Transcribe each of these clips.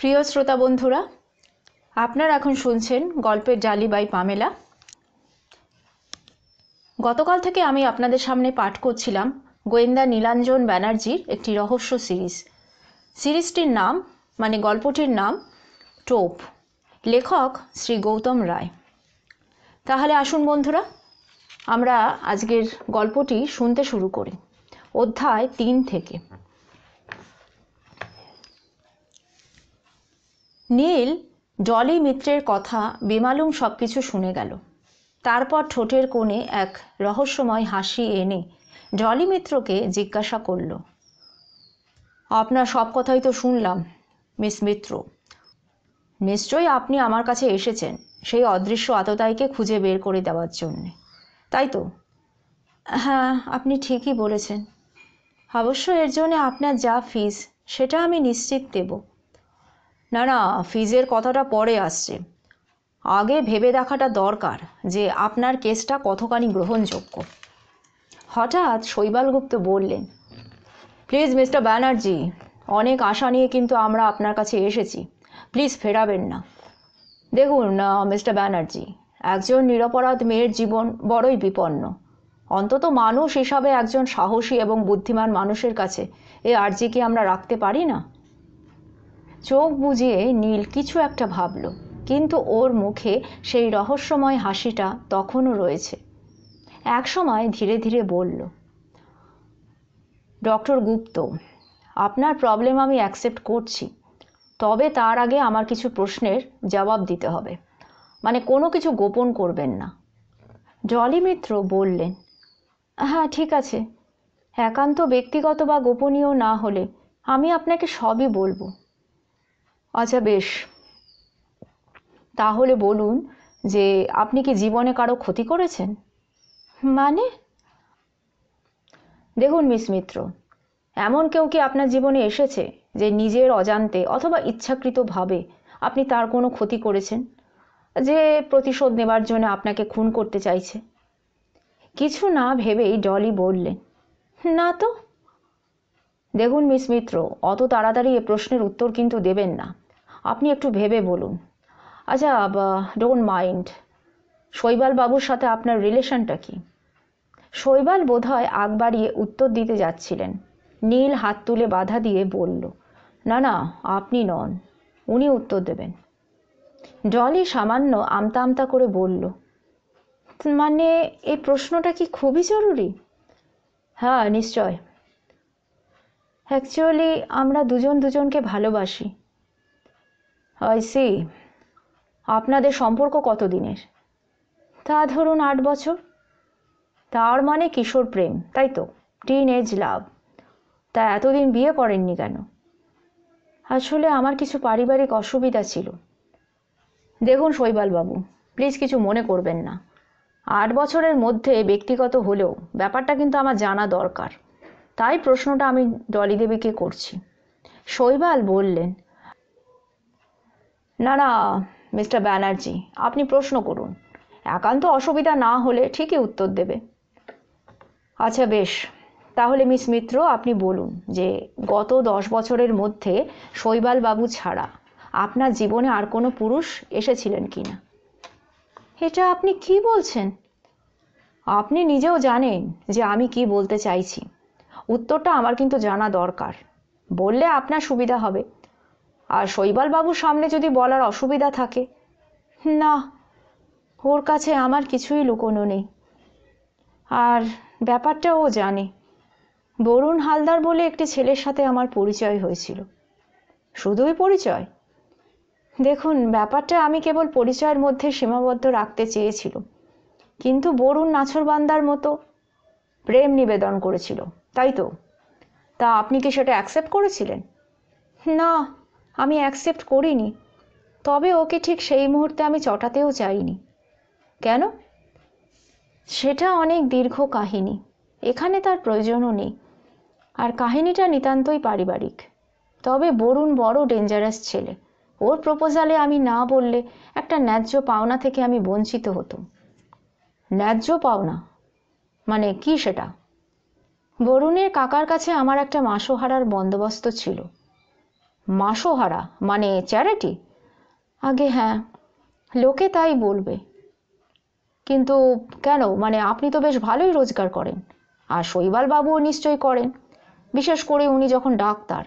প্রিয় শ্রোতা বন্ধুরা আপনারা এখন শুনছেন গল্পের জালি বাই পামেলা গতকাল থেকে আমি আপনাদের সামনে পাঠ করছিলাম গোয়েন্দা নীলাঞ্জন ব্যানার্জির একটি রহস্য সিরিজ সিরিজটির নাম মানে গল্পটির নাম টোপ লেখক শ্রী গৌতম রায় তাহলে আসুন বন্ধুরা আমরা আজকের গল্পটি শুনতে শুরু করি অধ্যায় তিন থেকে নীল ডলি মিত্রের কথা বেমালুম সব কিছু শুনে গেল তারপর ঠোঁটের কোণে এক রহস্যময় হাসি এনে ডলি মিত্রকে জিজ্ঞাসা করল আপনার সব কথাই তো শুনলাম মিস মিত্র নিশ্চয়ই আপনি আমার কাছে এসেছেন সেই অদৃশ্য আততায়ীকে খুঁজে বের করে দেওয়ার জন্যে তাই তো হ্যাঁ আপনি ঠিকই বলেছেন অবশ্য এর জন্য আপনার যা ফিস সেটা আমি নিশ্চিত দেবো না না ফিজের কথাটা পরে আসছে আগে ভেবে দেখাটা দরকার যে আপনার কেসটা কতখানি গ্রহণযোগ্য হঠাৎ শৈবালগুপ্ত বললেন প্লিজ মিস্টার ব্যানার্জি অনেক আশা নিয়ে কিন্তু আমরা আপনার কাছে এসেছি প্লিজ ফেরাবেন না দেখুন না মিস্টার ব্যানার্জি একজন নিরপরাধ মেয়ের জীবন বড়ই বিপন্ন অন্তত মানুষ হিসাবে একজন সাহসী এবং বুদ্ধিমান মানুষের কাছে এ আর্জি কি আমরা রাখতে পারি না চোখ বুঝিয়ে নীল কিছু একটা ভাবল কিন্তু ওর মুখে সেই রহস্যময় হাসিটা তখনও রয়েছে একসময় ধীরে ধীরে বলল ডক্টর গুপ্ত আপনার প্রবলেম আমি অ্যাকসেপ্ট করছি তবে তার আগে আমার কিছু প্রশ্নের জবাব দিতে হবে মানে কোনো কিছু গোপন করবেন না জলি মিত্র বললেন হ্যাঁ ঠিক আছে একান্ত ব্যক্তিগত বা গোপনীয় না হলে আমি আপনাকে সবই বলবো আচ্ছা বেশ তাহলে বলুন যে আপনি কি জীবনে কারো ক্ষতি করেছেন মানে দেখুন মিস মিত্র এমন কেউ কি আপনার জীবনে এসেছে যে নিজের অজান্তে অথবা ইচ্ছাকৃতভাবে আপনি তার কোনো ক্ষতি করেছেন যে প্রতিশোধ নেবার জন্য আপনাকে খুন করতে চাইছে কিছু না ভেবেই ডলি বললেন না তো দেখুন মিস মিত্র অত তাড়াতাড়ি এ প্রশ্নের উত্তর কিন্তু দেবেন না আপনি একটু ভেবে বলুন আচ্ছা ডোন্ট মাইন্ড শৈবালবাবুর সাথে আপনার রিলেশনটা কি শৈবাল বোধহয় আগ বাড়িয়ে উত্তর দিতে যাচ্ছিলেন নীল হাত তুলে বাধা দিয়ে বলল না না আপনি নন উনি উত্তর দেবেন ডলি সামান্য আমতা আমতা করে বলল মানে এই প্রশ্নটা কি খুবই জরুরি হ্যাঁ নিশ্চয় অ্যাকচুয়ালি আমরা দুজন দুজনকে ভালোবাসি আই সি আপনাদের সম্পর্ক কত দিনের তা ধরুন আট বছর তার মানে কিশোর প্রেম তাই তো টিন এজ লাভ তা এতদিন বিয়ে করেননি কেন আসলে আমার কিছু পারিবারিক অসুবিধা ছিল দেখুন শৈবালবাবু প্লিজ কিছু মনে করবেন না আট বছরের মধ্যে ব্যক্তিগত হলেও ব্যাপারটা কিন্তু আমার জানা দরকার তাই প্রশ্নটা আমি ডলি দেবীকে করছি শৈবাল বললেন না না মিস্টার ব্যানার্জি আপনি প্রশ্ন করুন একান্ত অসুবিধা না হলে ঠিকই উত্তর দেবে আচ্ছা বেশ তাহলে মিস মিত্র আপনি বলুন যে গত দশ বছরের মধ্যে শৈবালবাবু ছাড়া আপনার জীবনে আর কোনো পুরুষ এসেছিলেন কি না এটা আপনি কি বলছেন আপনি নিজেও জানেন যে আমি কি বলতে চাইছি উত্তরটা আমার কিন্তু জানা দরকার বললে আপনার সুবিধা হবে আর শৈবালবাবুর সামনে যদি বলার অসুবিধা থাকে না ওর কাছে আমার কিছুই লুকোনো নেই আর ব্যাপারটা ও জানে বরুণ হালদার বলে একটি ছেলের সাথে আমার পরিচয় হয়েছিল শুধুই পরিচয় দেখুন ব্যাপারটা আমি কেবল পরিচয়ের মধ্যে সীমাবদ্ধ রাখতে চেয়েছিল কিন্তু বরুণ নাছরবান্দার মতো প্রেম নিবেদন করেছিল তাই তো তা আপনি কি সেটা অ্যাকসেপ্ট করেছিলেন না আমি অ্যাকসেপ্ট করিনি তবে ওকে ঠিক সেই মুহূর্তে আমি চটাতেও চাইনি কেন সেটা অনেক দীর্ঘ কাহিনী এখানে তার প্রয়োজনও নেই আর কাহিনীটা নিতান্তই পারিবারিক তবে বরুণ বড় ডেঞ্জারাস ছেলে ওর প্রপোজালে আমি না বললে একটা ন্যায্য পাওনা থেকে আমি বঞ্চিত হতো ন্যায্য পাওনা মানে কি সেটা বরুণের কাকার কাছে আমার একটা মাসোহারার বন্দোবস্ত ছিল মাসোহারা মানে চ্যারিটি আগে হ্যাঁ লোকে তাই বলবে কিন্তু কেন মানে আপনি তো বেশ ভালোই রোজগার করেন আর শৈবালবাবুও নিশ্চয়ই করেন বিশেষ করে উনি যখন ডাক্তার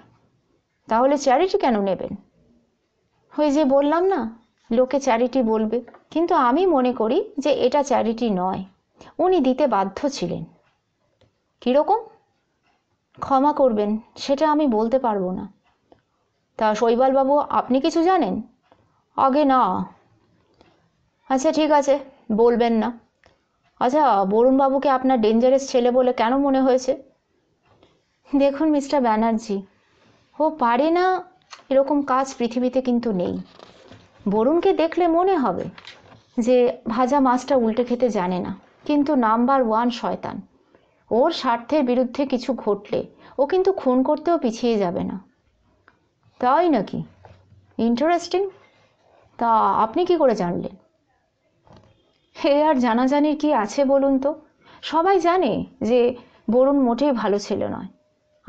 তাহলে চ্যারিটি কেন নেবেন ওই যে বললাম না লোকে চ্যারিটি বলবে কিন্তু আমি মনে করি যে এটা চ্যারিটি নয় উনি দিতে বাধ্য ছিলেন কীরকম ক্ষমা করবেন সেটা আমি বলতে পারবো না তা শৈবালবাবু আপনি কিছু জানেন আগে না আচ্ছা ঠিক আছে বলবেন না আচ্ছা বরুণবাবুকে আপনার ডেঞ্জারাস ছেলে বলে কেন মনে হয়েছে দেখুন মিস্টার ব্যানার্জি ও পারে না এরকম কাজ পৃথিবীতে কিন্তু নেই বরুণকে দেখলে মনে হবে যে ভাজা মাছটা উল্টে খেতে জানে না কিন্তু নাম্বার ওয়ান শয়তান ওর স্বার্থের বিরুদ্ধে কিছু ঘটলে ও কিন্তু খুন করতেও পিছিয়ে যাবে না তাই নাকি ইন্টারেস্টিং তা আপনি কি করে জানলেন হে আর জানাজানির কি আছে বলুন তো সবাই জানে যে বরুণ মোটেই ভালো ছিল নয়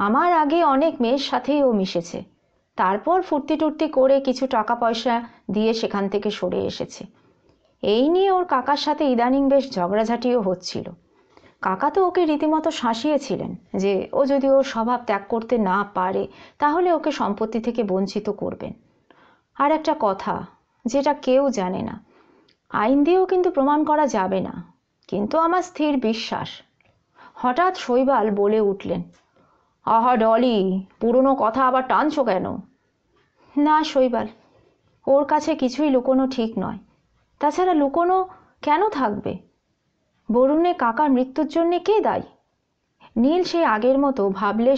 আমার আগে অনেক মেয়ের সাথেই ও মিশেছে তারপর ফুর্তি টুর্তি করে কিছু টাকা পয়সা দিয়ে সেখান থেকে সরে এসেছে এই নিয়ে ওর কাকার সাথে ইদানিং বেশ ঝগড়াঝাটিও হচ্ছিল কাকা তো ওকে রীতিমতো শাসিয়েছিলেন যে ও যদি ওর স্বভাব ত্যাগ করতে না পারে তাহলে ওকে সম্পত্তি থেকে বঞ্চিত করবেন আর একটা কথা যেটা কেউ জানে না আইন দিয়েও কিন্তু প্রমাণ করা যাবে না কিন্তু আমার স্থির বিশ্বাস হঠাৎ শৈবাল বলে উঠলেন আহা ডলি পুরনো কথা আবার টানছো কেন না শৈবাল ওর কাছে কিছুই লুকোনো ঠিক নয় তাছাড়া লুকোনো কেন থাকবে বরুণে কাকার মৃত্যুর জন্যে কে দায়ী নীল সে আগের মতো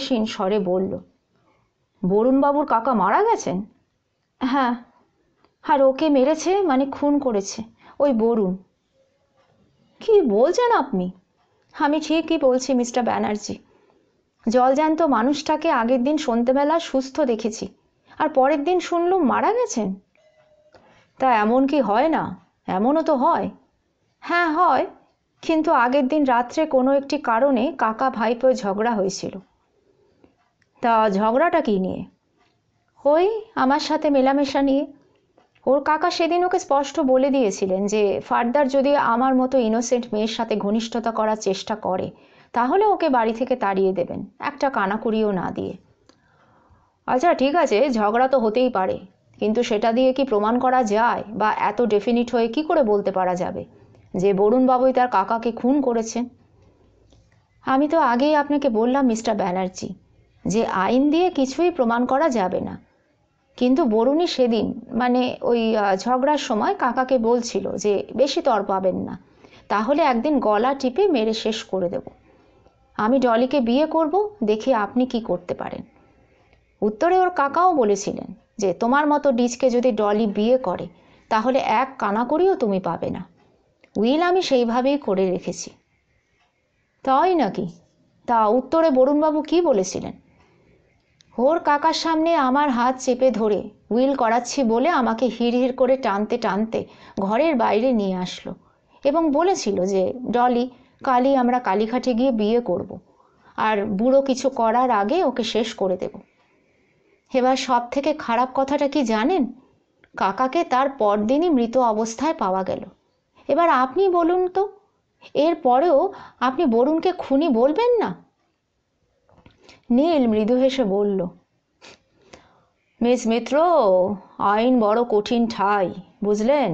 সিন স্বরে বলল বরুণবাবুর কাকা মারা গেছেন হ্যাঁ আর ওকে মেরেছে মানে খুন করেছে ওই বরুণ কি বলছেন আপনি আমি ঠিকই বলছি মিস্টার ব্যানার্জি জলজ্যান্ত মানুষটাকে আগের দিন সন্ধ্যেবেলা সুস্থ দেখেছি আর পরের দিন শুনলুম মারা গেছেন তা এমন কি হয় না এমনও তো হয় হ্যাঁ হয় কিন্তু আগের দিন রাত্রে কোনো একটি কারণে কাকা ভাইপোয় ঝগড়া হয়েছিল তা ঝগড়াটা কী নিয়ে ওই আমার সাথে মেলামেশা নিয়ে ওর কাকা সেদিন ওকে স্পষ্ট বলে দিয়েছিলেন যে ফার্দার যদি আমার মতো ইনোসেন্ট মেয়ের সাথে ঘনিষ্ঠতা করার চেষ্টা করে তাহলে ওকে বাড়ি থেকে তাড়িয়ে দেবেন একটা কানাকুড়িও না দিয়ে আচ্ছা ঠিক আছে ঝগড়া তো হতেই পারে কিন্তু সেটা দিয়ে কি প্রমাণ করা যায় বা এত ডেফিনিট হয়ে কি করে বলতে পারা যাবে যে বরুণবাবুই তার কাকাকে খুন করেছে আমি তো আগেই আপনাকে বললাম মিস্টার ব্যানার্জি যে আইন দিয়ে কিছুই প্রমাণ করা যাবে না কিন্তু বরুণই সেদিন মানে ওই ঝগড়ার সময় কাকাকে বলছিল যে বেশি তর পাবেন না তাহলে একদিন গলা টিপে মেরে শেষ করে দেব আমি ডলিকে বিয়ে করব দেখি আপনি কি করতে পারেন উত্তরে ওর কাকাও বলেছিলেন যে তোমার মতো ডিজকে যদি ডলি বিয়ে করে তাহলে এক কানাকড়িও তুমি পাবে না উইল আমি সেইভাবেই করে রেখেছি তাই নাকি তা উত্তরে বরুণবাবু কি বলেছিলেন ওর কাকার সামনে আমার হাত চেপে ধরে উইল করাচ্ছি বলে আমাকে হিড় করে টানতে টানতে ঘরের বাইরে নিয়ে আসলো এবং বলেছিল যে ডলি কালই আমরা কালীঘাটে গিয়ে বিয়ে করব। আর বুড়ো কিছু করার আগে ওকে শেষ করে দেব এবার সব থেকে খারাপ কথাটা কি জানেন কাকাকে তার পরদিনই মৃত অবস্থায় পাওয়া গেল এবার আপনি বলুন তো এরপরেও আপনি বরুণকে খুনি বলবেন না নীল মৃদু হেসে বলল মিস মিত্র আইন বড় কঠিন ঠাই বুঝলেন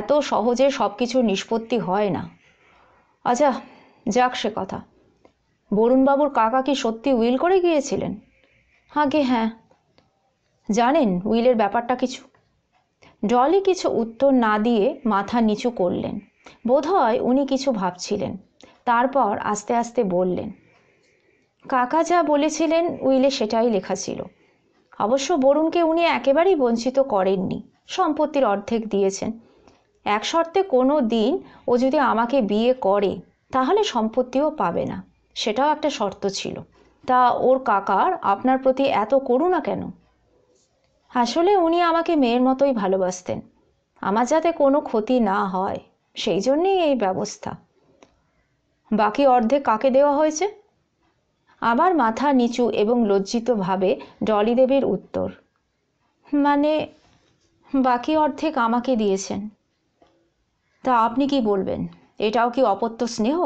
এত সহজে সব কিছু নিষ্পত্তি হয় না আচ্ছা যাক সে কথা বরুণবাবুর কাকা কি সত্যি উইল করে গিয়েছিলেন আগে হ্যাঁ জানেন উইলের ব্যাপারটা কিছু ডলি কিছু উত্তর না দিয়ে মাথা নিচু করলেন বোধহয় উনি কিছু ভাবছিলেন তারপর আস্তে আস্তে বললেন কাকা যা বলেছিলেন উইলে সেটাই লেখা ছিল অবশ্য বরুণকে উনি একেবারেই বঞ্চিত করেননি সম্পত্তির অর্ধেক দিয়েছেন এক শর্তে কোনো দিন ও যদি আমাকে বিয়ে করে তাহলে সম্পত্তিও পাবে না সেটাও একটা শর্ত ছিল তা ওর কাকার আপনার প্রতি এত করুণা কেন আসলে উনি আমাকে মেয়ের মতোই ভালোবাসতেন আমার যাতে কোনো ক্ষতি না হয় সেই জন্যেই এই ব্যবস্থা বাকি অর্ধেক কাকে দেওয়া হয়েছে আমার মাথা নিচু এবং লজ্জিতভাবে ডলি দেবীর উত্তর মানে বাকি অর্ধেক আমাকে দিয়েছেন তা আপনি কি বলবেন এটাও কি অপত্য স্নেহ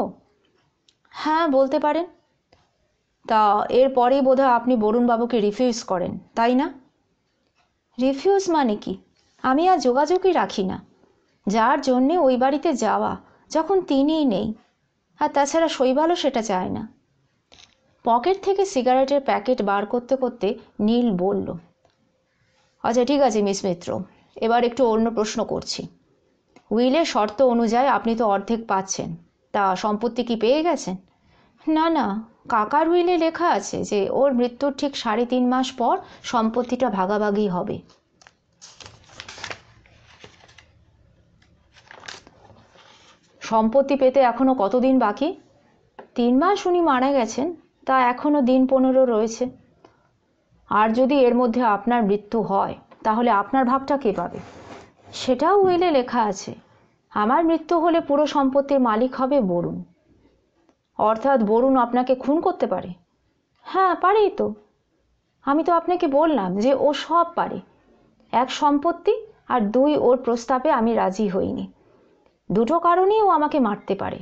হ্যাঁ বলতে পারেন তা এরপরেই বোধহয় আপনি বরুণবাবুকে রিফিউজ করেন তাই না রিফিউজ মানে কি আমি আর যোগাযোগই রাখি না যার জন্যে ওই বাড়িতে যাওয়া যখন তিনিই নেই আর তাছাড়া শৈবালও সেটা চায় না পকেট থেকে সিগারেটের প্যাকেট বার করতে করতে নীল বলল আচ্ছা ঠিক আছে মিস মিত্র এবার একটু অন্য প্রশ্ন করছি উইলের শর্ত অনুযায়ী আপনি তো অর্ধেক পাচ্ছেন তা সম্পত্তি কি পেয়ে গেছেন না না কাকার উইলে লেখা আছে যে ওর মৃত্যুর ঠিক সাড়ে তিন মাস পর সম্পত্তিটা ভাগাভাগি হবে সম্পত্তি পেতে এখনো কতদিন বাকি তিন মাস উনি মারা গেছেন তা এখনও দিন পনেরো রয়েছে আর যদি এর মধ্যে আপনার মৃত্যু হয় তাহলে আপনার ভাগটা কে পাবে সেটাও উইলে লেখা আছে আমার মৃত্যু হলে পুরো সম্পত্তির মালিক হবে বরুণ অর্থাৎ বরুণ আপনাকে খুন করতে পারে হ্যাঁ পারেই তো আমি তো আপনাকে বললাম যে ও সব পারে এক সম্পত্তি আর দুই ওর প্রস্তাবে আমি রাজি হইনি দুটো কারণেই ও আমাকে মারতে পারে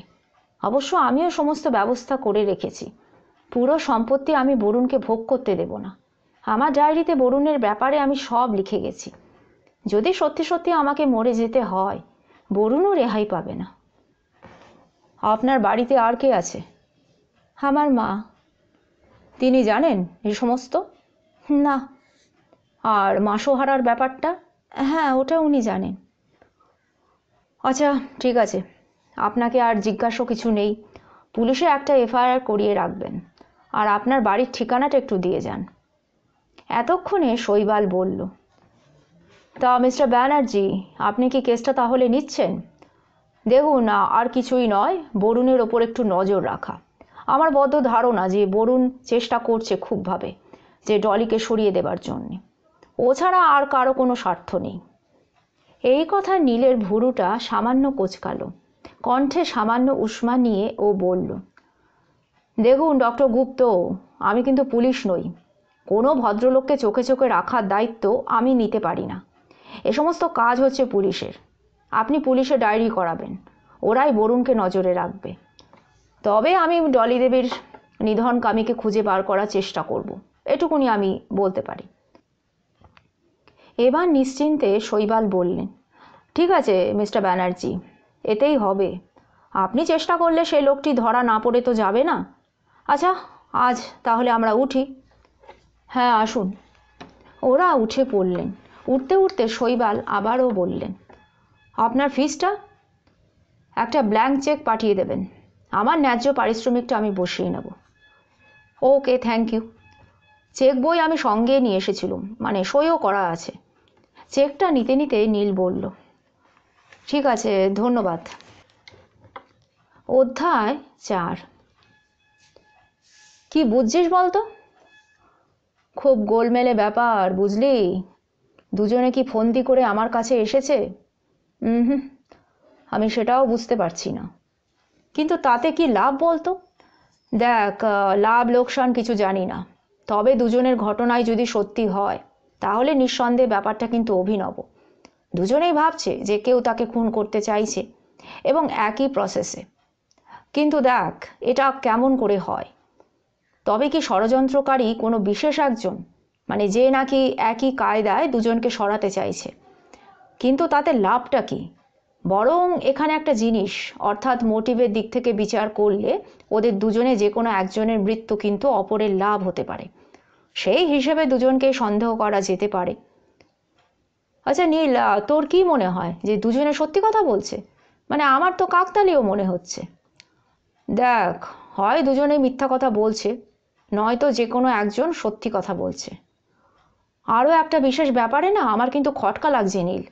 অবশ্য আমিও সমস্ত ব্যবস্থা করে রেখেছি পুরো সম্পত্তি আমি বরুণকে ভোগ করতে দেব না আমার ডায়েরিতে বরুণের ব্যাপারে আমি সব লিখে গেছি যদি সত্যি সত্যি আমাকে মরে যেতে হয় বরুণও রেহাই পাবে না আপনার বাড়িতে আর কে আছে আমার মা তিনি জানেন এ সমস্ত না আর মাসোহারার ব্যাপারটা হ্যাঁ ওটা উনি জানেন আচ্ছা ঠিক আছে আপনাকে আর জিজ্ঞাসা কিছু নেই পুলিশে একটা এফআইআর করিয়ে রাখবেন আর আপনার বাড়ির ঠিকানাটা একটু দিয়ে যান এতক্ষণে শৈবাল বলল তা মিস্টার ব্যানার্জি আপনি কি কেসটা তাহলে নিচ্ছেন দেখুন না আর কিছুই নয় বরুণের ওপর একটু নজর রাখা আমার বদ্ধ ধারণা যে বরুণ চেষ্টা করছে খুবভাবে যে ডলিকে সরিয়ে দেবার জন্যে ও ছাড়া আর কারো কোনো স্বার্থ নেই এই কথা নীলের ভুরুটা সামান্য কোচকালো কণ্ঠে সামান্য উষ্মা নিয়ে ও বলল দেখুন ডক্টর গুপ্ত আমি কিন্তু পুলিশ নই কোনো ভদ্রলোককে চোখে চোখে রাখার দায়িত্ব আমি নিতে পারি না এ সমস্ত কাজ হচ্ছে পুলিশের আপনি পুলিশে ডায়েরি করাবেন ওরাই বরুণকে নজরে রাখবে তবে আমি ডলি দেবীর নিধন খুঁজে বার করার চেষ্টা করব এটুকুনি আমি বলতে পারি এবার নিশ্চিন্তে শৈবাল বললেন ঠিক আছে মিস্টার ব্যানার্জি এতেই হবে আপনি চেষ্টা করলে সেই লোকটি ধরা না পড়ে তো যাবে না আচ্ছা আজ তাহলে আমরা উঠি হ্যাঁ আসুন ওরা উঠে পড়লেন উঠতে উঠতে শৈবাল আবারও বললেন আপনার ফিজটা একটা ব্ল্যাঙ্ক চেক পাঠিয়ে দেবেন আমার ন্যায্য পারিশ্রমিকটা আমি বসিয়ে নেব ওকে থ্যাংক ইউ চেক বই আমি সঙ্গে নিয়ে এসেছিলাম মানে সইও করা আছে চেকটা নিতে নিতে নীল বলল ঠিক আছে ধন্যবাদ অধ্যায় চার কি বুঝছিস বলতো খুব গোলমেলে ব্যাপার বুঝলি দুজনে কি ফন্দি করে আমার কাছে এসেছে হুম আমি সেটাও বুঝতে পারছি না কিন্তু তাতে কি লাভ বলতো দেখ লাভ লোকসান কিছু জানি না তবে দুজনের ঘটনায় যদি সত্যি হয় তাহলে নিঃসন্দেহে ব্যাপারটা কিন্তু অভিনব দুজনেই ভাবছে যে কেউ তাকে খুন করতে চাইছে এবং একই প্রসেসে কিন্তু দেখ এটা কেমন করে হয় তবে কি ষড়যন্ত্রকারী কোনো বিশেষ একজন মানে যে নাকি একই কায়দায় দুজনকে সরাতে চাইছে কিন্তু তাতে লাভটা কি বরং এখানে একটা জিনিস অর্থাৎ মোটিভের দিক থেকে বিচার করলে ওদের দুজনে যে কোনো একজনের মৃত্যু কিন্তু অপরের লাভ হতে পারে সেই হিসেবে দুজনকে সন্দেহ করা যেতে পারে আচ্ছা নীল তোর কি মনে হয় যে দুজনে সত্যি কথা বলছে মানে আমার তো কাকতালিও মনে হচ্ছে দেখ হয় দুজনে মিথ্যা কথা বলছে নয়তো যে কোনো একজন সত্যি কথা বলছে আরও একটা বিশেষ ব্যাপারে না আমার কিন্তু খটকা লাগছে নীল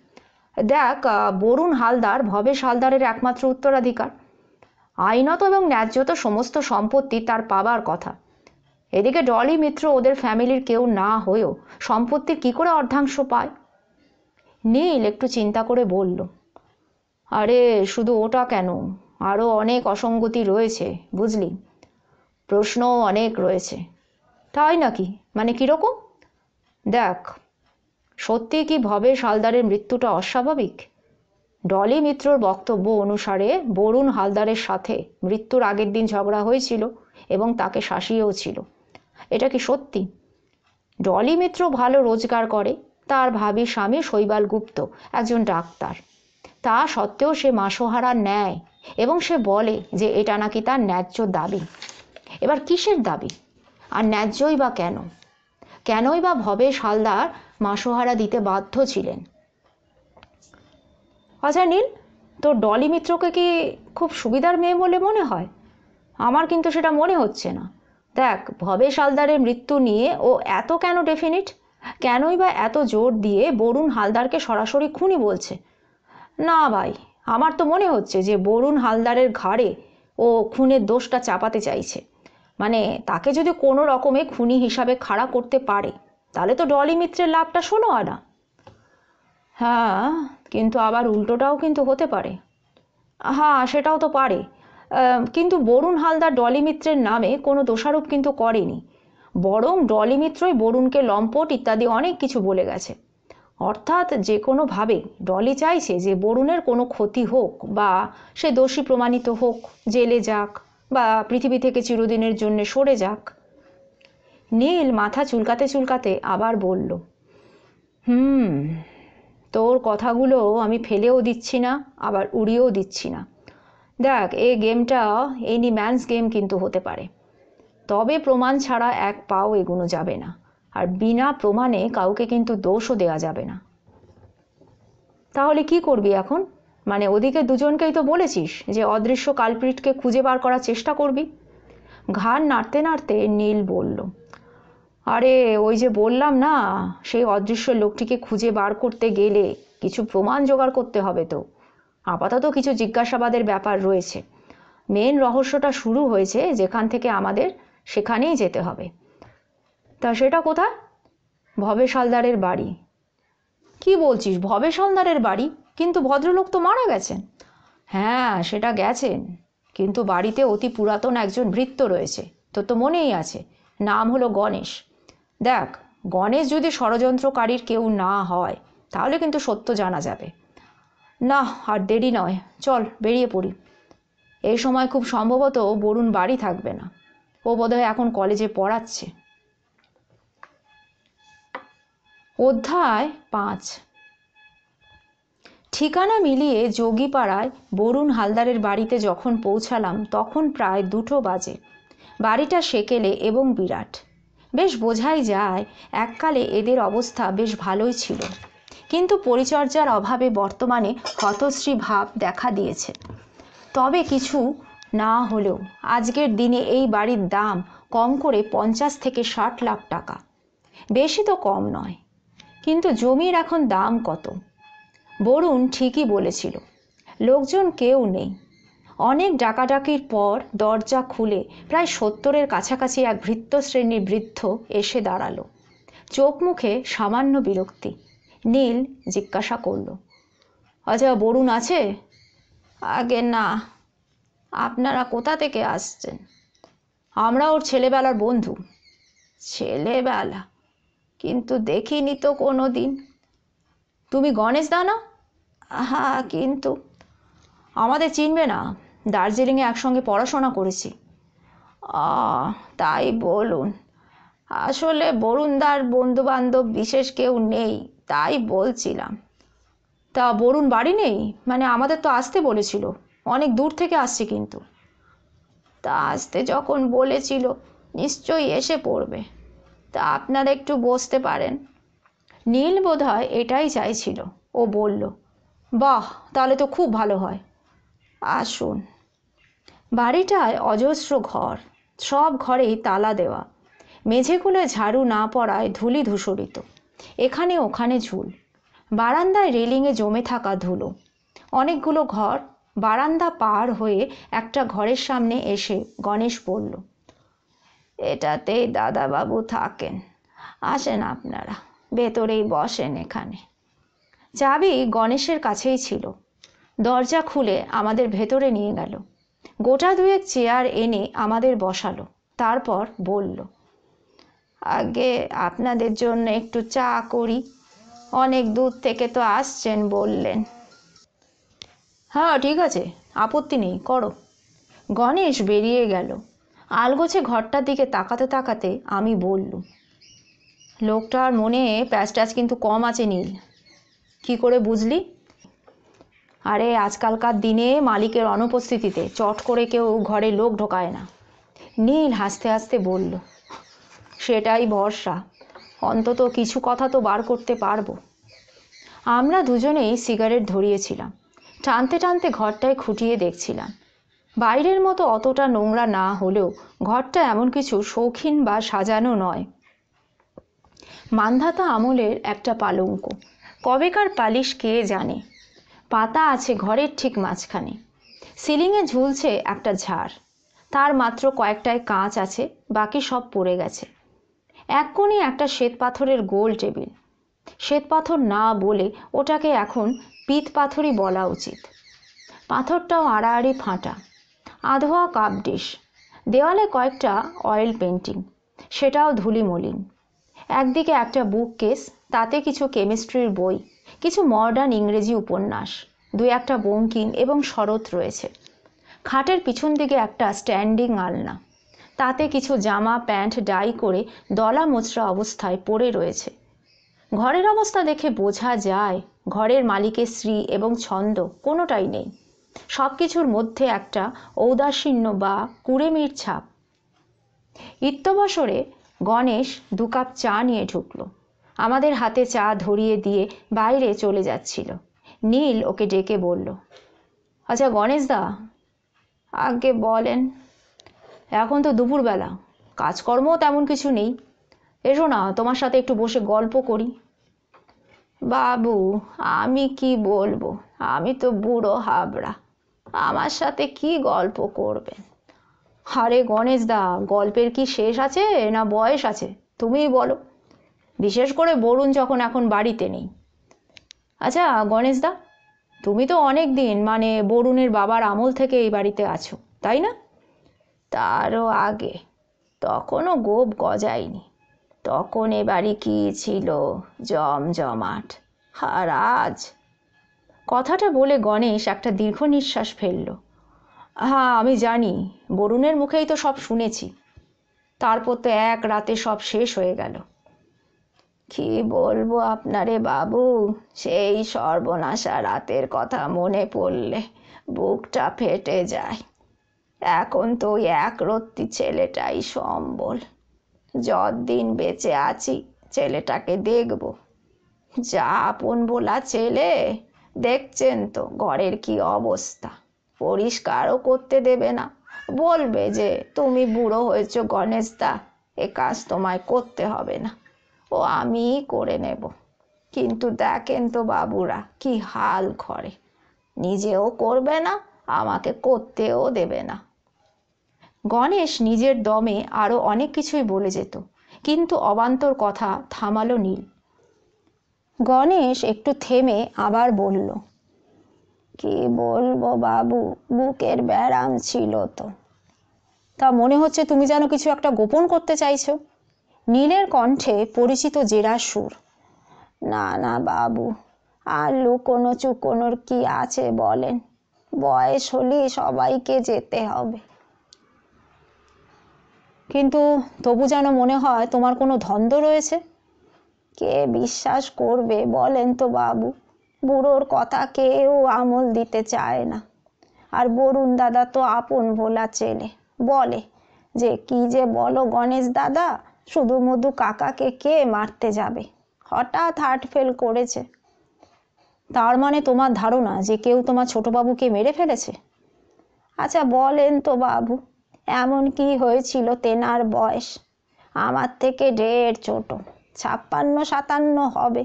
দেখ বরুণ হালদার ভবেশ হালদারের একমাত্র উত্তরাধিকার আইনত এবং ন্যায্যত সমস্ত সম্পত্তি তার পাবার কথা এদিকে ডলি মিত্র ওদের ফ্যামিলির কেউ না হয়েও সম্পত্তির কি করে অর্ধাংশ পায় নীল একটু চিন্তা করে বলল আরে শুধু ওটা কেন আরও অনেক অসঙ্গতি রয়েছে বুঝলি প্রশ্ন অনেক রয়েছে তাই নাকি মানে কীরকম দেখ সত্যি কি ভবেশ হালদারের মৃত্যুটা অস্বাভাবিক ডলি মিত্রর বক্তব্য অনুসারে বরুণ হালদারের সাথে মৃত্যুর আগের দিন ঝগড়া হয়েছিল এবং তাকে শাসিয়েও ছিল এটা কি সত্যি ডলি মিত্র ভালো রোজগার করে তার ভাবি স্বামী শৈবাল গুপ্ত একজন ডাক্তার তা সত্ত্বেও সে মাসোহারা নেয় এবং সে বলে যে এটা নাকি তার ন্যায্য দাবি এবার কিসের দাবি আর ন্যায্যই বা কেন কেনই বা ভবেশ হালদার মাসোহারা দিতে বাধ্য ছিলেন আচ্ছা নীল তো ডলি মিত্রকে কি খুব সুবিধার মেয়ে বলে মনে হয় আমার কিন্তু সেটা মনে হচ্ছে না দেখ ভবেশ হালদারের মৃত্যু নিয়ে ও এত কেন ডেফিনিট কেনই বা এত জোর দিয়ে বরুণ হালদারকে সরাসরি খুনি বলছে না ভাই আমার তো মনে হচ্ছে যে বরুণ হালদারের ঘাড়ে ও খুনের দোষটা চাপাতে চাইছে মানে তাকে যদি কোনো রকমে খুনি হিসাবে খাড়া করতে পারে তাহলে তো ডলি মিত্রের লাভটা শোনো আনা হ্যাঁ কিন্তু আবার উল্টোটাও কিন্তু হতে পারে হ্যাঁ সেটাও তো পারে কিন্তু বরুণ হালদার ডলি মিত্রের নামে কোনো দোষারোপ কিন্তু করেনি বরং ডলি মিত্রই বরুণকে লম্পট ইত্যাদি অনেক কিছু বলে গেছে অর্থাৎ যে কোনোভাবে ডলি চাইছে যে বরুণের কোনো ক্ষতি হোক বা সে দোষী প্রমাণিত হোক জেলে যাক বা পৃথিবী থেকে চিরদিনের জন্য সরে যাক নীল মাথা চুলকাতে চুলকাতে আবার বলল হুম তোর কথাগুলো আমি ফেলেও দিচ্ছি না আবার উড়িয়েও দিচ্ছি না দেখ এই গেমটা এনি ম্যানস গেম কিন্তু হতে পারে তবে প্রমাণ ছাড়া এক পাও এগুনো যাবে না আর বিনা প্রমাণে কাউকে কিন্তু দোষও দেওয়া যাবে না তাহলে কি করবি এখন মানে ওদিকে দুজনকেই তো বলেছিস যে অদৃশ্য কালপ্রিটকে খুঁজে বার করার চেষ্টা করবি ঘাড় নাড়তে নাড়তে নীল বলল আরে ওই যে বললাম না সেই অদৃশ্য লোকটিকে খুঁজে বার করতে গেলে কিছু প্রমাণ জোগাড় করতে হবে তো আপাতত কিছু জিজ্ঞাসাবাদের ব্যাপার রয়েছে মেন রহস্যটা শুরু হয়েছে যেখান থেকে আমাদের সেখানেই যেতে হবে তা সেটা কোথায় ভবে সালদারের বাড়ি কি বলছিস ভবে সালদারের বাড়ি কিন্তু ভদ্রলোক তো মারা গেছেন হ্যাঁ সেটা গেছেন কিন্তু বাড়িতে অতি পুরাতন একজন ভৃত্য রয়েছে তোর তো মনেই আছে নাম হলো গণেশ দেখ গণেশ যদি ষড়যন্ত্রকারীর কেউ না হয় তাহলে কিন্তু সত্য জানা যাবে না আর দেরি নয় চল বেরিয়ে পড়ি এই সময় খুব সম্ভবত বরুণ বাড়ি থাকবে না ও বোধহয় এখন কলেজে পড়াচ্ছে অধ্যায় পাঁচ ঠিকানা মিলিয়ে যোগীপাড়ায় বরুণ হালদারের বাড়িতে যখন পৌঁছালাম তখন প্রায় দুটো বাজে বাড়িটা সেকেলে এবং বিরাট বেশ বোঝাই যায় এককালে এদের অবস্থা বেশ ভালোই ছিল কিন্তু পরিচর্যার অভাবে বর্তমানে হতশ্রী ভাব দেখা দিয়েছে তবে কিছু না হলেও আজকের দিনে এই বাড়ির দাম কম করে পঞ্চাশ থেকে ষাট লাখ টাকা বেশি তো কম নয় কিন্তু জমির এখন দাম কত বরুণ ঠিকই বলেছিল লোকজন কেউ নেই অনেক ডাকাডাকির পর দরজা খুলে প্রায় সত্তরের কাছাকাছি এক ভৃত্য শ্রেণীর বৃদ্ধ এসে দাঁড়ালো চোখ মুখে সামান্য বিরক্তি নীল জিজ্ঞাসা করল আচ্ছা বরুণ আছে আগে না আপনারা কোথা থেকে আসছেন আমরা ওর ছেলেবেলার বন্ধু ছেলেবেলা কিন্তু দেখিনি তো কোনো দিন তুমি গণেশ দানা হ্যাঁ কিন্তু আমাদের চিনবে না দার্জিলিংয়ে একসঙ্গে পড়াশোনা করেছি তাই বলুন আসলে বরুণদার বন্ধুবান্ধব বিশেষ কেউ নেই তাই বলছিলাম তা বরুণ বাড়ি নেই মানে আমাদের তো আসতে বলেছিল অনেক দূর থেকে আসছে কিন্তু তা আসতে যখন বলেছিল নিশ্চয়ই এসে পড়বে তা আপনারা একটু বসতে পারেন নীল বোধ হয় এটাই চাইছিল ও বলল বাহ তাহলে তো খুব ভালো হয় আসুন বাড়িটায় অজস্র ঘর সব ঘরেই তালা দেওয়া মেঝেগুলো ঝাড়ু না পড়ায় ধুলি ধূসরিত এখানে ওখানে ঝুল বারান্দায় রেলিংয়ে জমে থাকা ধুলো অনেকগুলো ঘর বারান্দা পার হয়ে একটা ঘরের সামনে এসে গণেশ বলল এটাতেই দাদাবাবু থাকেন আসেন আপনারা ভেতরেই বসেন এখানে চাবি গণেশের কাছেই ছিল দরজা খুলে আমাদের ভেতরে নিয়ে গেল গোটা দুয়েক চেয়ার এনে আমাদের বসালো তারপর বলল আগে আপনাদের জন্য একটু চা করি অনেক দূর থেকে তো আসছেন বললেন হ্যাঁ ঠিক আছে আপত্তি নেই করো গণেশ বেরিয়ে গেল আলগোছে ঘরটার দিকে তাকাতে তাকাতে আমি বললুম লোকটার মনে প্যাচ কিন্তু কম আছে নীল কি করে বুঝলি আরে আজকালকার দিনে মালিকের অনুপস্থিতিতে চট করে কেউ ঘরে লোক ঢোকায় না নীল হাসতে হাসতে বলল সেটাই ভরসা অন্তত কিছু কথা তো বার করতে পারবো আমরা দুজনেই সিগারেট ধরিয়েছিলাম টানতে টানতে ঘরটায় খুঁটিয়ে দেখছিলাম বাইরের মতো অতটা নোংরা না হলেও ঘরটা এমন কিছু শৌখিন বা সাজানো নয় মান্ধাতা আমলের একটা পালঙ্ক কবেকার পালিশ কে জানে পাতা আছে ঘরের ঠিক মাঝখানে সিলিংয়ে ঝুলছে একটা ঝাড় তার মাত্র কয়েকটায় কাঁচ আছে বাকি সব পড়ে গেছে এক কোণে একটা শ্বেত পাথরের গোল টেবিল শ্বেত পাথর না বলে ওটাকে এখন পিত পাথরই বলা উচিত পাথরটাও আড়াআড়ি ফাঁটা আধোয়া কাপ ডিশ দেওয়ালে কয়েকটা অয়েল পেন্টিং সেটাও ধুলিমলিন একদিকে একটা বুক কেস তাতে কিছু কেমিস্ট্রির বই কিছু মডার্ন ইংরেজি উপন্যাস দুই একটা বঙ্কিম এবং শরৎ রয়েছে খাটের পিছন দিকে একটা স্ট্যান্ডিং আলনা তাতে কিছু জামা প্যান্ট ডাই করে দলা মোচরা অবস্থায় পড়ে রয়েছে ঘরের অবস্থা দেখে বোঝা যায় ঘরের মালিকের শ্রী এবং ছন্দ কোনোটাই নেই সব কিছুর মধ্যে একটা ঔদাসীন্য বা কুড়েমির ছাপ ইত্যবসরে গণেশ দু কাপ চা নিয়ে ঢুকলো আমাদের হাতে চা ধরিয়ে দিয়ে বাইরে চলে যাচ্ছিল নীল ওকে ডেকে বলল আচ্ছা গণেশদা আগে বলেন এখন তো দুপুরবেলা কাজকর্মও তেমন কিছু নেই এসো না তোমার সাথে একটু বসে গল্প করি বাবু আমি কি বলবো আমি তো বুড়ো হাবড়া আমার সাথে কি গল্প করবেন আরে গণেশদা গল্পের কি শেষ আছে না বয়স আছে তুমিই বলো বিশেষ করে বরুণ যখন এখন বাড়িতে নেই আচ্ছা গণেশদা তুমি তো অনেক দিন মানে বরুণের বাবার আমল থেকে এই বাড়িতে আছো তাই না তারও আগে তখনও গোপ গজায়নি তখন এ বাড়ি কী ছিল জমজমাট আর আজ কথাটা বলে গণেশ একটা দীর্ঘ নিঃশ্বাস ফেলল হ্যাঁ আমি জানি বরুণের মুখেই তো সব শুনেছি তারপর তো এক রাতে সব শেষ হয়ে গেল কী বলবো আপনারে বাবু সেই সর্বনাশা রাতের কথা মনে পড়লে বুকটা ফেটে যায় এখন তো ওই একরত্তি ছেলেটাই সম্বল যদিন বেঁচে আছি ছেলেটাকে দেখব যা আপন বলা ছেলে দেখছেন তো ঘরের কি অবস্থা পরিষ্কারও করতে দেবে না বলবে যে তুমি বুড়ো হয়েছ গণেশদা এ কাজ তোমায় করতে হবে না ও আমি করে নেব কিন্তু দেখেন তো বাবুরা কি হাল ঘরে নিজেও করবে না আমাকে করতেও দেবে না গণেশ নিজের দমে আরও অনেক কিছুই বলে যেত কিন্তু অবান্তর কথা থামালো নীল গণেশ একটু থেমে আবার বলল কি বলবো বাবু বুকের ব্যারাম ছিল তো তা মনে হচ্ছে তুমি যেন কিছু একটা গোপন করতে চাইছো নীলের কণ্ঠে পরিচিত জেরা সুর না না বাবু আর লুকোনো চুকোনোর কি আছে বলেন বয়স হলেই সবাইকে যেতে হবে কিন্তু তবু যেন মনে হয় তোমার কোনো ধন্দ রয়েছে কে বিশ্বাস করবে বলেন তো বাবু বুড়োর কথা কেউ আমল দিতে চায় না আর বরুণ দাদা তো আপন ভোলা ছেলে বলে যে কি যে বলো গণেশ দাদা শুধু মধু কাকাকে কে মারতে যাবে হঠাৎ হার্ট ফেল করেছে তার মানে তোমার ধারণা যে কেউ তোমার ছোটবাবুকে মেরে ফেলেছে আচ্ছা বলেন তো বাবু এমন কি হয়েছিল তেনার বয়স আমার থেকে ডের ছোট ছাপ্পান্ন সাতান্ন হবে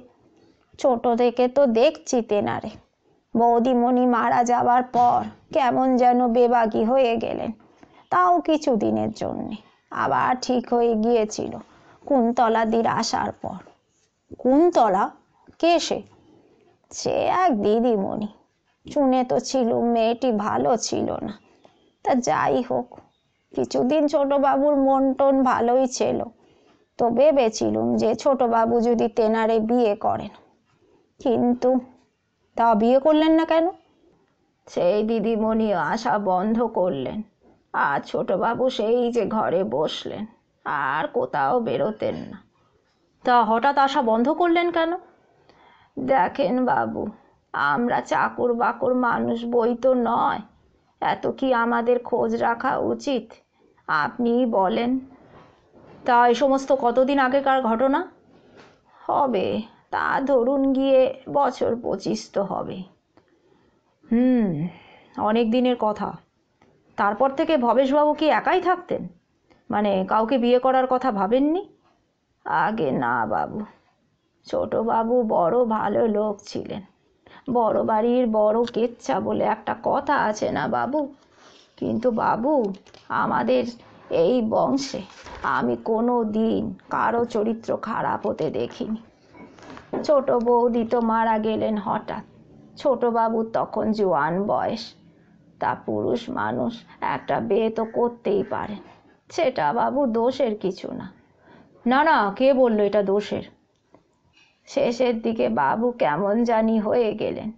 ছোট থেকে তো দেখছি তেনারে বৌদিমণি মারা যাওয়ার পর কেমন যেন বেবাগি হয়ে গেলেন তাও কিছু দিনের জন্যে আবার ঠিক হয়ে গিয়েছিল কুন্তলা দির আসার পর কুন্তলা কে সে সে এক দিদিমণি চুনে তো ছিল মেয়েটি ভালো ছিল না তা যাই হোক কিছুদিন ছোটবাবুর মন টন ভালোই ছিল তো ভেবেছিলুম যে ছোটবাবু যদি তেনারে বিয়ে করেন কিন্তু তা বিয়ে করলেন না কেন সেই দিদিমণি আসা বন্ধ করলেন আর ছোটবাবু সেই যে ঘরে বসলেন আর কোথাও বেরোতেন না তা হঠাৎ আসা বন্ধ করলেন কেন দেখেন বাবু আমরা চাকর বাকর মানুষ বই তো নয় এত কি আমাদের খোঁজ রাখা উচিত আপনিই বলেন তা এ সমস্ত কতদিন আগেকার ঘটনা হবে তা ধরুন গিয়ে বছর পঁচিশ তো হবে হুম অনেক দিনের কথা তারপর থেকে ভবেশবাবু কি একাই থাকতেন মানে কাউকে বিয়ে করার কথা ভাবেননি আগে না বাবু ছোটো বাবু বড় ভালো লোক ছিলেন বড় বাড়ির বড় কেচ্ছা বলে একটা কথা আছে না বাবু কিন্তু বাবু আমাদের এই বংশে আমি কোনো দিন কারো চরিত্র খারাপ হতে দেখিনি ছোট বৌদি তো মারা গেলেন হঠাৎ ছোট বাবুর তখন জোয়ান বয়স তা পুরুষ মানুষ একটা বিয়ে তো করতেই পারে সেটা বাবু দোষের কিছু না না না কে বললো এটা দোষের শেষের দিকে বাবু কেমন জানি হয়ে গেলেন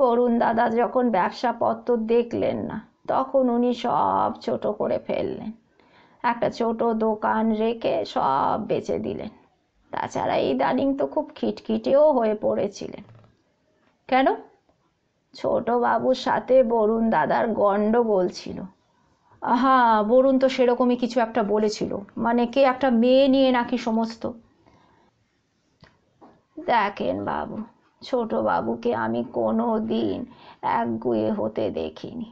বরুণ দাদা যখন ব্যবসাপত্র দেখলেন না তখন উনি সব ছোট করে ফেললেন একটা ছোট দোকান রেখে সব বেচে দিলেন তাছাড়া ইদানিং তো খুব খিটখিটেও হয়ে পড়েছিলেন কেন ছোট বাবুর সাথে বরুণ দাদার গন্ডগোল ছিল হ্যাঁ বরুণ তো সেরকমই কিছু একটা বলেছিল মানে কে একটা মেয়ে নিয়ে নাকি সমস্ত দেখেন বাবু ছোট বাবুকে আমি কোনো দিন একগুয়ে হতে দেখিনি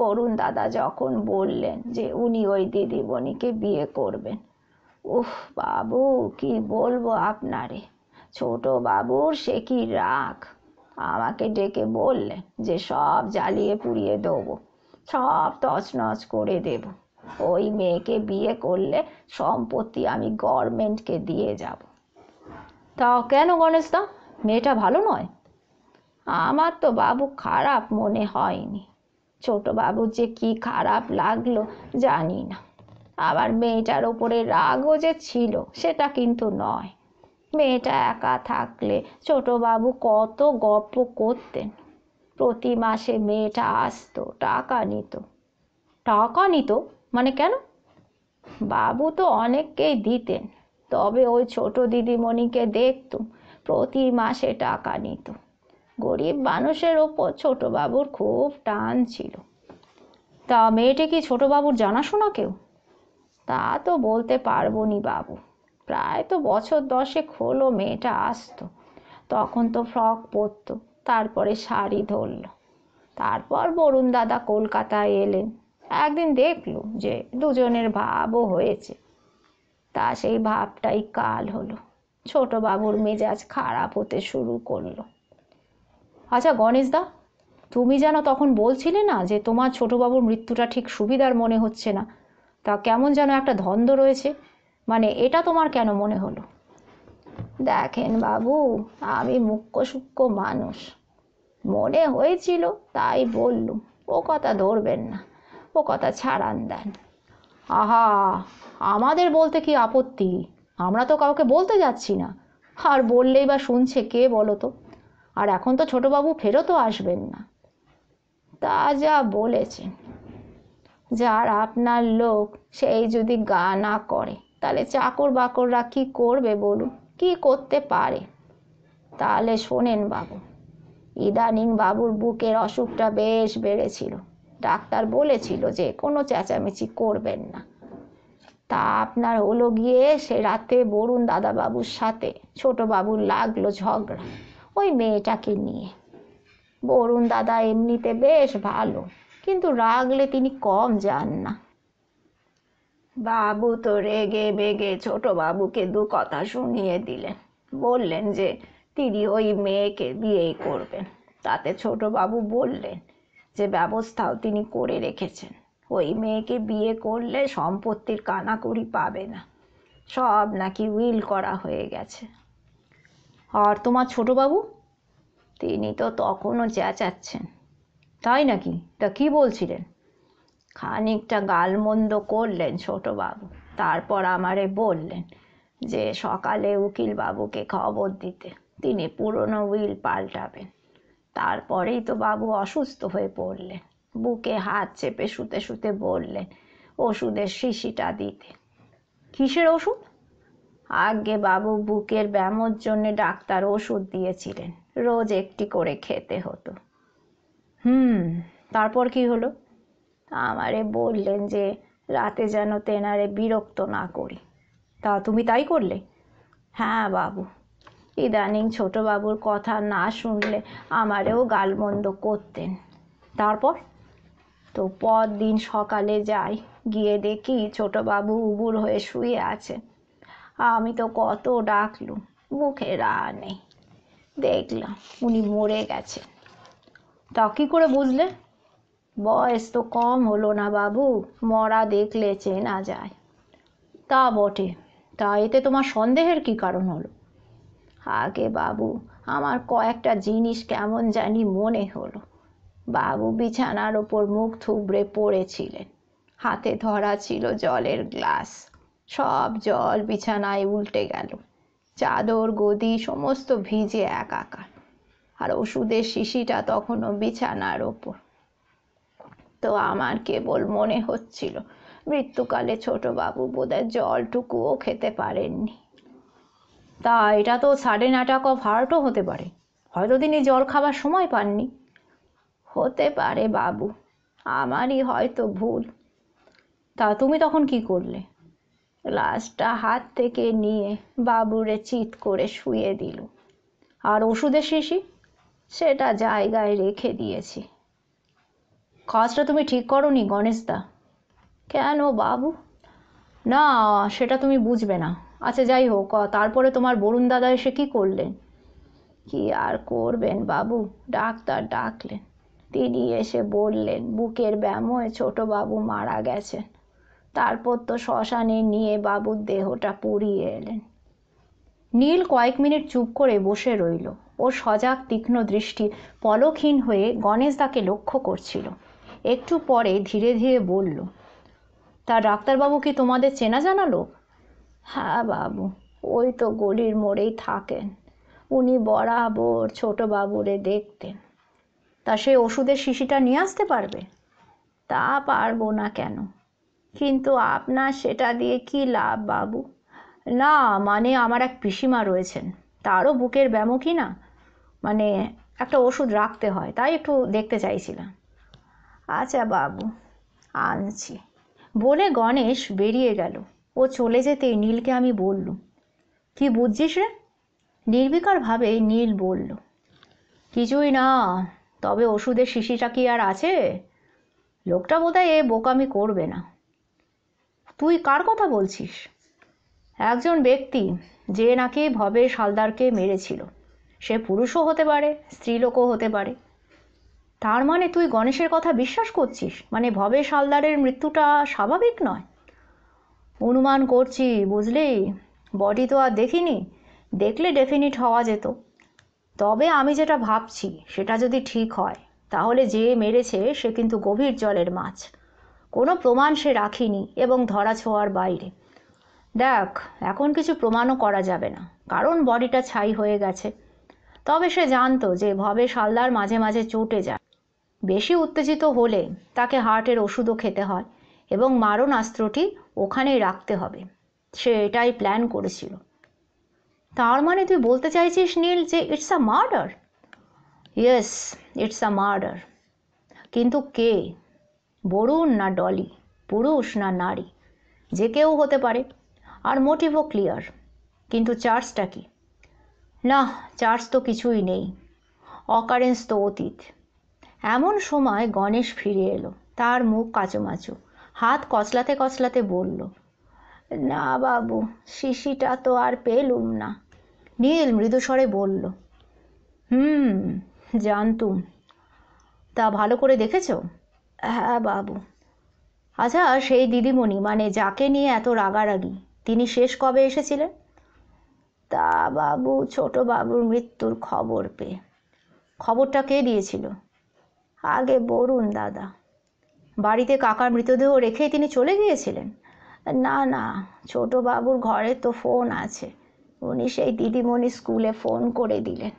বরুণ দাদা যখন বললেন যে উনি ওই দিদিমণিকে বিয়ে করবেন উফ বাবু কি বলবো আপনারে ছোট বাবুর সে কি রাগ আমাকে ডেকে বললেন যে সব জ্বালিয়ে পুড়িয়ে দেবো সব তছনছ করে দেব ওই মেয়েকে বিয়ে করলে সম্পত্তি আমি গভর্নমেন্টকে দিয়ে যাব তা কেন গণেশদা মেয়েটা ভালো নয় আমার তো বাবু খারাপ মনে হয়নি ছোট বাবু যে কি খারাপ লাগলো জানি না আবার মেয়েটার ওপরে রাগও যে ছিল সেটা কিন্তু নয় মেয়েটা একা থাকলে বাবু কত গপ্প করতেন প্রতি মাসে মেয়েটা আসতো টাকা নিত টাকা নিত মানে কেন বাবু তো অনেককেই দিতেন তবে ওই ছোট দিদিমণিকে দেখতুম প্রতি মাসে টাকা নিত গরিব মানুষের ওপর বাবুর খুব টান ছিল তা মেয়েটি কি ছোটোবাবুর জানাশোনা কেউ তা তো বলতে পারবো নি বাবু প্রায় তো বছর দশেক হলো মেয়েটা আসতো তখন তো ফ্রক পরতো তারপরে শাড়ি ধরল তারপর বরুণ দাদা কলকাতায় এলেন একদিন দেখলো যে দুজনের ভাবও হয়েছে তা সেই ভাবটাই কাল হলো ছোটবাবুর মেজাজ খারাপ হতে শুরু করলো আচ্ছা গণেশ দা তুমি যেন তখন বলছিলে না যে তোমার ছোটবাবুর মৃত্যুটা ঠিক সুবিধার মনে হচ্ছে না তা কেমন যেন একটা ধন্দ রয়েছে মানে এটা তোমার কেন মনে হলো দেখেন বাবু আমি মুখ্য সূক্ষ্ম মানুষ মনে হয়েছিল তাই বললুম ও কথা ধরবেন না ও কথা ছাড়ান দেন আহা আমাদের বলতে কি আপত্তি আমরা তো কাউকে বলতে যাচ্ছি না আর বললেই বা শুনছে কে বলো তো আর এখন তো ছোটোবাবু ফেরতও আসবেন না তা যা বলেছেন যার আপনার লোক সেই যদি গা না করে তাহলে চাকর বাকররা কী করবে বলুন কী করতে পারে তাহলে শোনেন বাবু ইদানিং বাবুর বুকের অসুখটা বেশ বেড়েছিল ডাক্তার বলেছিল যে কোনো চেঁচামেচি করবেন না তা আপনার হলো গিয়ে সে রাতে বরুণ দাদাবাবুর সাথে ছোট বাবুর লাগলো ঝগড়া ওই মেয়েটাকে নিয়ে বরুণ দাদা এমনিতে বেশ ভালো কিন্তু রাগলে তিনি কম যান না বাবু তো রেগে বেগে ছোট বাবুকে দু কথা শুনিয়ে দিলেন বললেন যে তিনি ওই মেয়েকে বিয়েই করবেন তাতে ছোট বাবু বললেন যে ব্যবস্থাও তিনি করে রেখেছেন ওই মেয়েকে বিয়ে করলে সম্পত্তির কানাকুড়ি পাবে না সব নাকি উইল করা হয়ে গেছে আর তোমার বাবু তিনি তো তখনও চেঁচাচ্ছেন তাই নাকি তা কি বলছিলেন খানিকটা গালমন্দ করলেন ছোটবাবু তারপর আমারে বললেন যে সকালে উকিলবাবুকে খবর দিতে তিনি পুরনো উইল পাল্টাবেন তারপরেই তো বাবু অসুস্থ হয়ে পড়লেন বুকে হাত চেপে শুতে শুতে বললেন ওষুধের শিশিটা দিতে কিসের ওষুধ আগে বাবু বুকের ব্যামোর জন্য ডাক্তার ওষুধ দিয়েছিলেন রোজ একটি করে খেতে হতো হুম তারপর কি হলো তা আমারে বললেন যে রাতে যেন তেনারে বিরক্ত না করি তা তুমি তাই করলে হ্যাঁ বাবু ইদানিং ছোটোবাবুর কথা না শুনলে আমারেও গালমন্দ করতেন তারপর তো পর দিন সকালে যাই গিয়ে দেখি বাবু উবুর হয়ে শুয়ে আছে আমি তো কত ডাকলুম মুখে রা নেই দেখলাম উনি মরে গেছেন তা কী করে বুঝলে বয়স তো কম হলো না বাবু মরা দেখলে চেনা যায় তা বটে তা এতে তোমার সন্দেহের কি কারণ হলো আগে বাবু আমার কয়েকটা জিনিস কেমন জানি মনে হলো বাবু বিছানার ওপর মুখ থুবড়ে পড়েছিলেন হাতে ধরা ছিল জলের গ্লাস সব জল বিছানায় উল্টে গেল চাদর গদি সমস্ত ভিজে একাকার আর ওষুধের শিশিটা তখনও বিছানার ওপর তো আমার কেবল মনে হচ্ছিল মৃত্যুকালে ছোটবাবু বোধহয় জলটুকুও খেতে পারেননি তা এটা তো সাডেন অ্যাটাক অফ হার্টও হতে পারে হয়তো তিনি জল খাবার সময় পাননি হতে পারে বাবু আমারই হয়তো ভুল তা তুমি তখন কি করলে লাশটা হাত থেকে নিয়ে বাবুরে চিৎ করে শুয়ে দিল আর ওষুধের শিশি সেটা জায়গায় রেখে দিয়েছি কাজটা তুমি ঠিক করনি গণেশদা কেন বাবু না সেটা তুমি বুঝবে না আচ্ছা যাই হোক তারপরে তোমার বরুণ দাদা এসে কি করলেন কি আর করবেন বাবু ডাক্তার ডাকলেন তিনি এসে বললেন বুকের ব্যামোয় বাবু মারা গেছেন তারপর তো শ্মশানে নিয়ে বাবুর দেহটা পুড়িয়ে এলেন নীল কয়েক মিনিট চুপ করে বসে রইল ও সজাগ তীক্ষ্ণ দৃষ্টি পলকহীন হয়ে গণেশ দাকে লক্ষ্য করছিল একটু পরে ধীরে ধীরে বলল তা ডাক্তারবাবু কি তোমাদের চেনা জানা লোক হ্যাঁ বাবু ওই তো গলির মোড়েই থাকেন উনি বরাবর ছোট বাবুরে দেখতেন তা সে ওষুধের শিশিটা নিয়ে আসতে পারবে তা পারবো না কেন কিন্তু আপনার সেটা দিয়ে কি লাভ বাবু না মানে আমার এক পিসিমা রয়েছেন তারও বুকের ব্যামো কি না মানে একটা ওষুধ রাখতে হয় তাই একটু দেখতে চাইছিলাম আচ্ছা বাবু আনছি বলে গণেশ বেরিয়ে গেল ও চলে যেতেই নীলকে আমি বললুম কি বুঝছিস রে নির্বিকারভাবে নীল বলল কিছুই না তবে ওষুধের শিশিটা কি আর আছে লোকটা বোধহয় এ বোকামি করবে না তুই কার কথা বলছিস একজন ব্যক্তি যে নাকি ভবে সালদারকে মেরেছিল সে পুরুষও হতে পারে স্ত্রীলোকও হতে পারে তার মানে তুই গণেশের কথা বিশ্বাস করছিস মানে ভবেশ হালদারের মৃত্যুটা স্বাভাবিক নয় অনুমান করছি বুঝলি বডি তো আর দেখিনি দেখলে ডেফিনিট হওয়া যেত তবে আমি যেটা ভাবছি সেটা যদি ঠিক হয় তাহলে যে মেরেছে সে কিন্তু গভীর জলের মাছ কোনো প্রমাণ সে রাখিনি এবং ধরা ছোঁয়ার বাইরে দেখ এখন কিছু প্রমাণও করা যাবে না কারণ বডিটা ছাই হয়ে গেছে তবে সে জানতো যে ভবেশ হালদার মাঝে মাঝে চটে যায় বেশি উত্তেজিত হলে তাকে হার্টের ওষুধও খেতে হয় এবং মারণাস্ত্রটি ওখানেই রাখতে হবে সে এটাই প্ল্যান করেছিল তার মানে তুই বলতে চাইছিস নীল যে it's a murder yes it's a murder কিন্তু কে বরুণ না ডলি পুরুষ না নারী যে কেউ হতে পারে আর মোটিভও ক্লিয়ার কিন্তু চার্জটা কি না চার্জ তো কিছুই নেই অকারেন্স তো অতীত এমন সময় গণেশ ফিরে এলো তার মুখ কাচুমাচু হাত কচলাতে কচলাতে বলল না বাবু শিশিটা তো আর পেলুম না নীল মৃদুস্বরে বলল হুম জানতুম তা ভালো করে দেখেছ হ্যাঁ বাবু আচ্ছা সেই দিদিমণি মানে যাকে নিয়ে এত রাগারাগি তিনি শেষ কবে এসেছিলেন তা বাবু ছোট বাবুর মৃত্যুর খবর পেয়ে খবরটা কে দিয়েছিল আগে বরুণ দাদা বাড়িতে কাকার মৃতদেহ রেখেই তিনি চলে গিয়েছিলেন না না ছোট বাবুর ঘরে তো ফোন আছে উনি সেই দিদিমণি স্কুলে ফোন করে দিলেন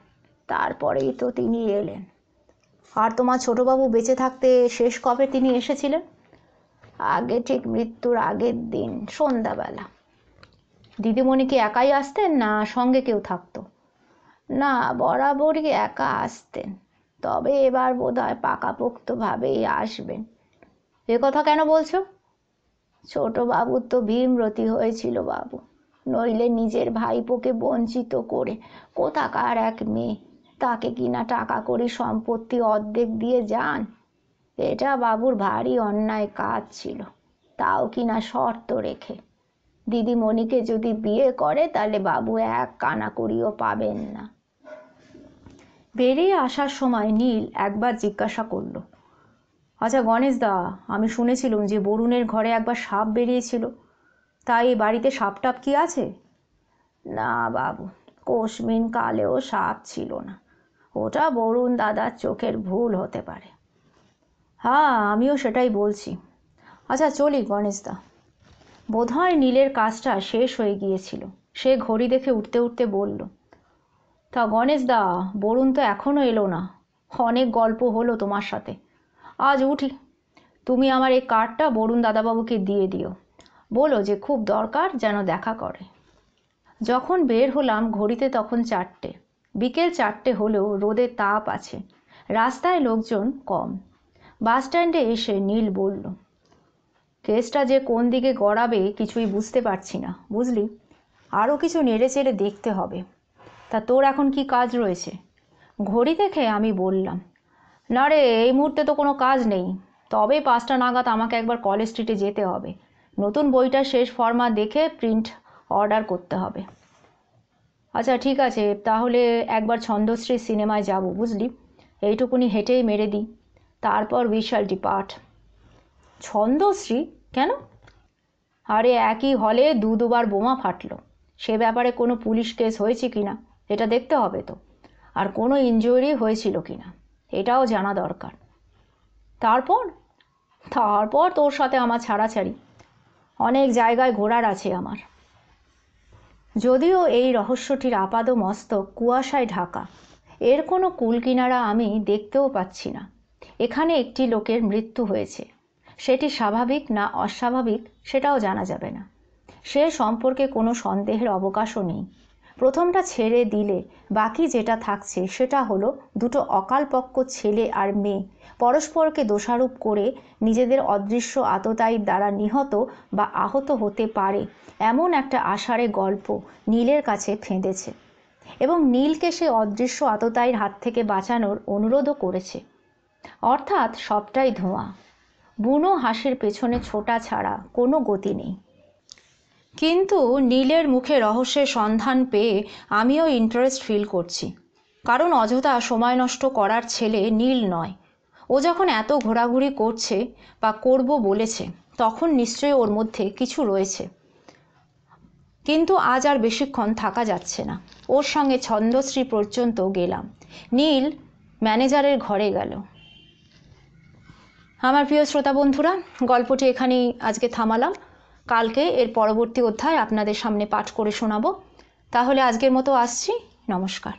তারপরেই তো তিনি এলেন আর তোমার ছোটবাবু বেঁচে থাকতে শেষ কবে তিনি এসেছিলেন আগে ঠিক মৃত্যুর আগের দিন সন্ধ্যাবেলা দিদিমণি কি একাই আসতেন না সঙ্গে কেউ থাকতো না বরাবরই একা আসতেন তবে এবার বোধ হয় পাকাপোক্তভাবেই আসবেন এ কথা কেন বলছো বাবুর তো ভীমরতি হয়েছিল বাবু নইলে নিজের ভাইপোকে বঞ্চিত করে কোথাকার এক মেয়ে তাকে কিনা টাকা করি সম্পত্তি অর্ধেক দিয়ে যান এটা বাবুর ভারী অন্যায় কাজ ছিল তাও কিনা শর্ত রেখে দিদিমণিকে যদি বিয়ে করে তাহলে বাবু এক কানাকুড়িও পাবেন না বেরিয়ে আসার সময় নীল একবার জিজ্ঞাসা করল আচ্ছা গণেশদা আমি শুনেছিলাম যে বরুণের ঘরে একবার সাপ বেরিয়েছিল তাই এই বাড়িতে সাপ টাপ কি আছে না বাবু কোশমিন কালেও সাপ ছিল না ওটা বরুণ দাদার চোখের ভুল হতে পারে হ্যাঁ আমিও সেটাই বলছি আচ্ছা চলি গণেশদা বোধহয় নীলের কাজটা শেষ হয়ে গিয়েছিল সে ঘড়ি দেখে উঠতে উঠতে বলল তা গণেশ দা বরুণ তো এখনও এলো না অনেক গল্প হলো তোমার সাথে আজ উঠি তুমি আমার এই কার্ডটা বরুণ দাদাবাবুকে দিয়ে দিও বলো যে খুব দরকার যেন দেখা করে যখন বের হলাম ঘড়িতে তখন চারটে বিকেল চারটে হলেও রোদে তাপ আছে রাস্তায় লোকজন কম বাস স্ট্যান্ডে এসে নীল বলল কেসটা যে কোন দিকে গড়াবে কিছুই বুঝতে পারছি না বুঝলি আরও কিছু নেড়ে চেড়ে দেখতে হবে তা তোর এখন কি কাজ রয়েছে ঘড়ি দেখে আমি বললাম না রে এই মুহূর্তে তো কোনো কাজ নেই তবে পাঁচটা নাগাদ আমাকে একবার কলেজ স্ট্রিটে যেতে হবে নতুন বইটার শেষ ফর্মা দেখে প্রিন্ট অর্ডার করতে হবে আচ্ছা ঠিক আছে তাহলে একবার ছন্দশ্রী সিনেমায় যাব বুঝলি এইটুকুনি হেঁটেই মেরে দিই তারপর বিশাল পাঠ ছন্দশ্রী কেন আরে একই হলে দু দুবার বোমা ফাটলো সে ব্যাপারে কোনো পুলিশ কেস হয়েছে কি না এটা দেখতে হবে তো আর কোনো ইনজুরি হয়েছিল কি না এটাও জানা দরকার তারপর তারপর তোর সাথে আমার ছাড়াছাড়ি অনেক জায়গায় ঘোরার আছে আমার যদিও এই রহস্যটির আপাদ মস্তক কুয়াশায় ঢাকা এর কোনো কুলকিনারা আমি দেখতেও পাচ্ছি না এখানে একটি লোকের মৃত্যু হয়েছে সেটি স্বাভাবিক না অস্বাভাবিক সেটাও জানা যাবে না সে সম্পর্কে কোনো সন্দেহের অবকাশও নেই প্রথমটা ছেড়ে দিলে বাকি যেটা থাকছে সেটা হলো দুটো অকালপক্ক ছেলে আর মেয়ে পরস্পরকে দোষারোপ করে নিজেদের অদৃশ্য আততায়ীর দ্বারা নিহত বা আহত হতে পারে এমন একটা আষাঢ়ে গল্প নীলের কাছে ফেঁদেছে এবং নীলকে সে অদৃশ্য আততায়ীর হাত থেকে বাঁচানোর অনুরোধও করেছে অর্থাৎ সবটাই ধোঁয়া বুনো হাসির পেছনে ছোটা ছাড়া কোনো গতি নেই কিন্তু নীলের মুখে রহস্যের সন্ধান পেয়ে আমিও ইন্টারেস্ট ফিল করছি কারণ অযথা সময় নষ্ট করার ছেলে নীল নয় ও যখন এত ঘোরাঘুরি করছে বা করব বলেছে তখন নিশ্চয়ই ওর মধ্যে কিছু রয়েছে কিন্তু আজ আর বেশিক্ষণ থাকা যাচ্ছে না ওর সঙ্গে ছন্দশ্রী পর্যন্ত গেলাম নীল ম্যানেজারের ঘরে গেল আমার প্রিয় শ্রোতা বন্ধুরা গল্পটি এখানেই আজকে থামালাম কালকে এর পরবর্তী অধ্যায় আপনাদের সামনে পাঠ করে শোনাব তাহলে আজকের মতো আসছি নমস্কার